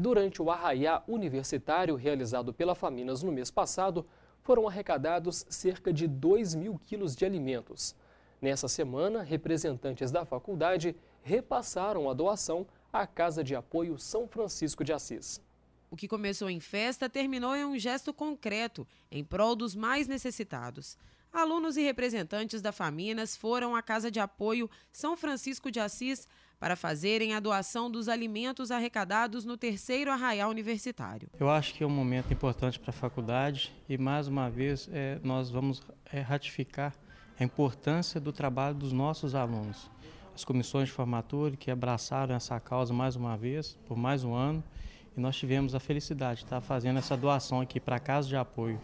Durante o arraiá universitário realizado pela Faminas no mês passado, foram arrecadados cerca de 2 mil quilos de alimentos. Nessa semana, representantes da faculdade repassaram a doação à Casa de Apoio São Francisco de Assis. O que começou em festa terminou em um gesto concreto em prol dos mais necessitados. Alunos e representantes da Faminas foram à Casa de Apoio São Francisco de Assis para fazerem a doação dos alimentos arrecadados no terceiro arraial universitário. Eu acho que é um momento importante para a faculdade e, mais uma vez, é, nós vamos é, ratificar a importância do trabalho dos nossos alunos. As comissões de formatura que abraçaram essa causa mais uma vez, por mais um ano, e nós tivemos a felicidade de estar fazendo essa doação aqui para a Casa de Apoio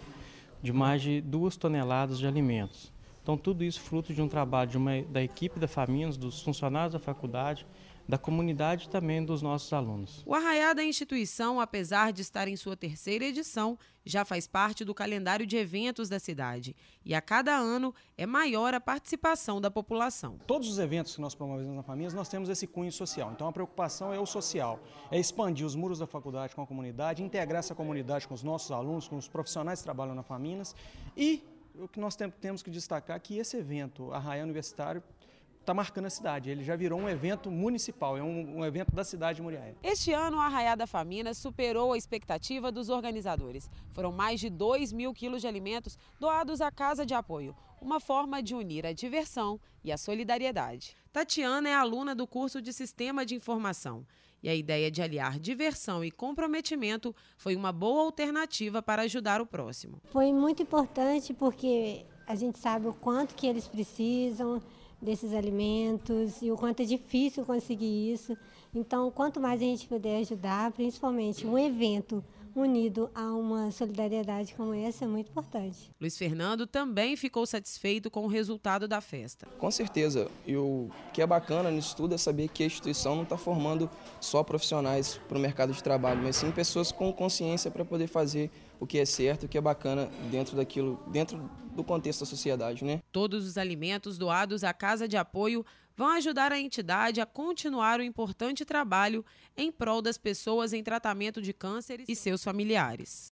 de mais de duas toneladas de alimentos. Então, tudo isso fruto de um trabalho de uma, da equipe da Faminas, dos funcionários da faculdade, da comunidade e também dos nossos alunos. O Arraiá da instituição, apesar de estar em sua terceira edição, já faz parte do calendário de eventos da cidade e a cada ano é maior a participação da população. Todos os eventos que nós promovemos na Faminas nós temos esse cunho social. Então a preocupação é o social, é expandir os muros da faculdade com a comunidade, integrar essa comunidade com os nossos alunos, com os profissionais que trabalham na Faminas e o que nós temos que destacar é que esse evento, Arraial Universitário, está marcando a cidade. Ele já virou um evento municipal, é um, um evento da cidade de Muriaé. Este ano, a Arraiá da Famina superou a expectativa dos organizadores. Foram mais de 2 mil quilos de alimentos doados à Casa de Apoio, uma forma de unir a diversão e a solidariedade. Tatiana é aluna do curso de Sistema de Informação e a ideia de aliar diversão e comprometimento foi uma boa alternativa para ajudar o próximo. Foi muito importante porque a gente sabe o quanto que eles precisam desses alimentos e o quanto é difícil conseguir isso. Então, quanto mais a gente puder ajudar, principalmente um evento unido a uma solidariedade como essa é muito importante. Luiz Fernando também ficou satisfeito com o resultado da festa. Com certeza. E o que é bacana nisso tudo é saber que a instituição não está formando só profissionais para o mercado de trabalho, mas sim pessoas com consciência para poder fazer o que é certo, o que é bacana dentro daquilo, dentro do contexto da sociedade, né? Todos os alimentos doados à Casa de Apoio vão ajudar a entidade a continuar o importante trabalho em prol das pessoas em tratamento de câncer e seus familiares.